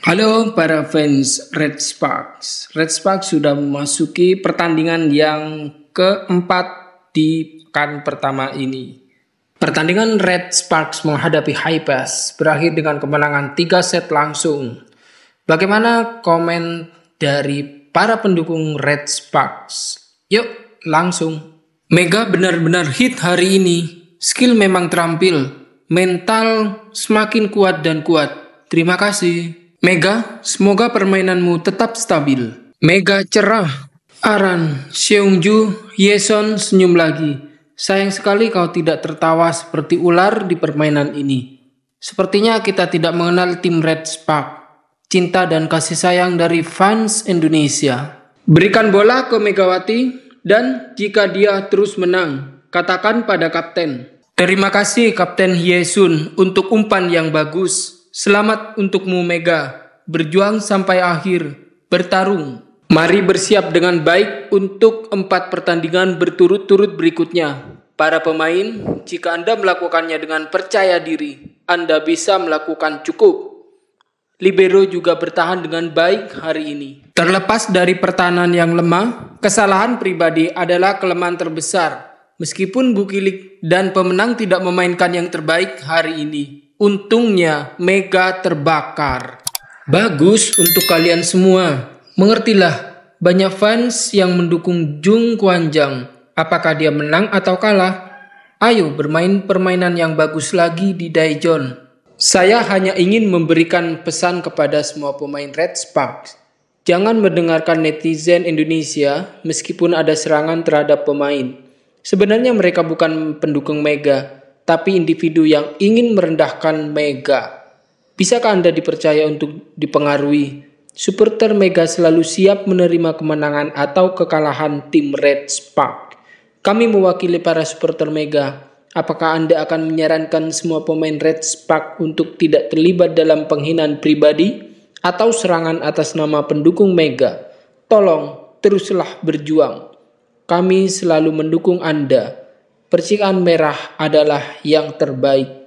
Halo para fans Red Sparks. Red Sparks sudah memasuki pertandingan yang keempat di pekan pertama ini. Pertandingan Red Sparks menghadapi High Pass berakhir dengan kemenangan 3 set langsung. Bagaimana komen dari para pendukung Red Sparks? Yuk, langsung. Mega benar-benar hit hari ini. Skill memang terampil. Mental semakin kuat dan kuat. Terima kasih. Mega, semoga permainanmu tetap stabil. Mega cerah. Aran, Seungju, Yeson senyum lagi. Sayang sekali kau tidak tertawa seperti ular di permainan ini. Sepertinya kita tidak mengenal tim Red Spark. Cinta dan kasih sayang dari fans Indonesia. Berikan bola ke Megawati dan jika dia terus menang, katakan pada kapten. Terima kasih Kapten Yesun untuk umpan yang bagus. Selamat untukmu Mega, berjuang sampai akhir, bertarung. Mari bersiap dengan baik untuk empat pertandingan berturut-turut berikutnya. Para pemain, jika Anda melakukannya dengan percaya diri, Anda bisa melakukan cukup. Libero juga bertahan dengan baik hari ini. Terlepas dari pertahanan yang lemah, kesalahan pribadi adalah kelemahan terbesar. Meskipun Bukilik dan pemenang tidak memainkan yang terbaik hari ini, Untungnya Mega terbakar. Bagus untuk kalian semua. Mengertilah, banyak fans yang mendukung Jung Kwanjang. Apakah dia menang atau kalah? Ayo bermain permainan yang bagus lagi di Daejeon. Saya hanya ingin memberikan pesan kepada semua pemain Red Sparks. Jangan mendengarkan netizen Indonesia meskipun ada serangan terhadap pemain. Sebenarnya mereka bukan pendukung Mega, tapi individu yang ingin merendahkan Mega. Bisakah Anda dipercaya untuk dipengaruhi? Supporter Mega selalu siap menerima kemenangan atau kekalahan tim Red Spark. Kami mewakili para supporter Mega. Apakah Anda akan menyarankan semua pemain Red Spark untuk tidak terlibat dalam penghinaan pribadi atau serangan atas nama pendukung Mega? Tolong, teruslah berjuang. Kami selalu mendukung Anda. Percikan merah adalah yang terbaik.